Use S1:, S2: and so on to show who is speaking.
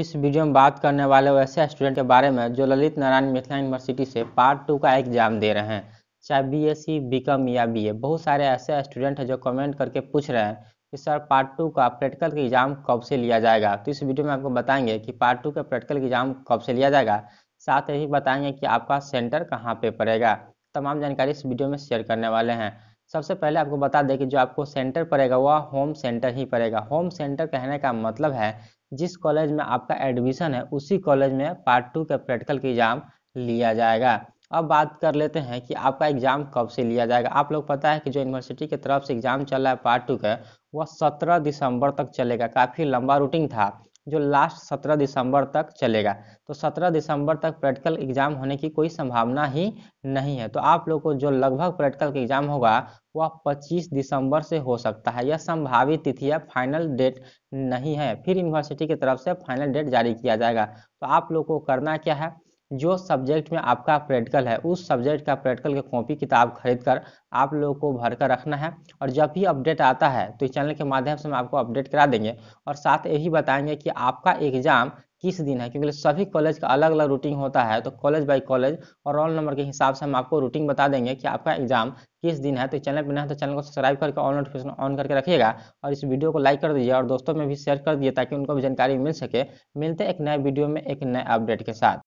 S1: इस वीडियो में बात करने वाले वैसे स्टूडेंट के बारे में जो ललित नारायण मिथिला यूनिवर्सिटी से पार्ट टू का एग्जाम दे रहे हैं चाहे B S C B com या बी ए बहुत सारे ऐसे स्टूडेंट हैं जो कमेंट करके पूछ रहे हैं कि सर पार्ट टू का प्रैक्टिकल का एग्जाम कब से लिया जाएगा तो इस वीडियो में आपको बताएंगे कि पार्ट टू का प्रैक्टिकल एग्जाम कब से लिया जाएगा साथ ही बताएंगे कि आपका सेंटर कहाँ पे पड़ेगा तमाम जानकारी इस वीडियो में शेयर करने वाले हैं सबसे पहले आपको बता दें कि जो आपको सेंटर पड़ेगा वह होम सेंटर ही पड़ेगा होम सेंटर कहने का मतलब है जिस कॉलेज में आपका एडमिशन है उसी कॉलेज में पार्ट टू का प्रैक्टिकल का एग्ज़ाम लिया जाएगा अब बात कर लेते हैं कि आपका एग्ज़ाम कब से लिया जाएगा आप लोग पता है कि जो यूनिवर्सिटी की तरफ से एग्ज़ाम चल रहा है पार्ट टू का वह सत्रह दिसंबर तक चलेगा काफ़ी लंबा रूटिंग था जो लास्ट सत्रह दिसंबर तक चलेगा तो सत्रह दिसंबर तक प्रैक्टिकल एग्जाम होने की कोई संभावना ही नहीं है तो आप लोग को जो लगभग प्रैक्टिकल एग्जाम होगा वह 25 दिसंबर से हो सकता है यह संभावित तिथि या फाइनल डेट नहीं है फिर यूनिवर्सिटी की तरफ से फाइनल डेट जारी किया जाएगा तो आप लोग को करना क्या है जो सब्जेक्ट में आपका प्रैक्टिकल है उस सब्जेक्ट का प्रैक्टिकल की कॉपी किताब खरीद कर आप लोगों को भर कर रखना है और जब भी अपडेट आता है तो इस चैनल के माध्यम से हम आपको अपडेट करा देंगे और साथ यही बताएंगे कि आपका एग्जाम किस दिन है क्योंकि सभी कॉलेज का अलग अलग रूटीन होता है तो कॉलेज बाय कॉलेज और रोल नंबर के हिसाब से हम आपको रूटीन बता देंगे कि आपका एग्जाम किस दिन है तो चैनल पर ना तो चैनल को सब्सक्राइब करके ऑल नोटिफिकेशन ऑन करके रखिएगा और इस वीडियो को लाइक कर दीजिए और दोस्तों में भी शेयर कर दीजिए ताकि उनको भी जानकारी मिल सके मिलते एक नए वीडियो में एक नए अपडेट के साथ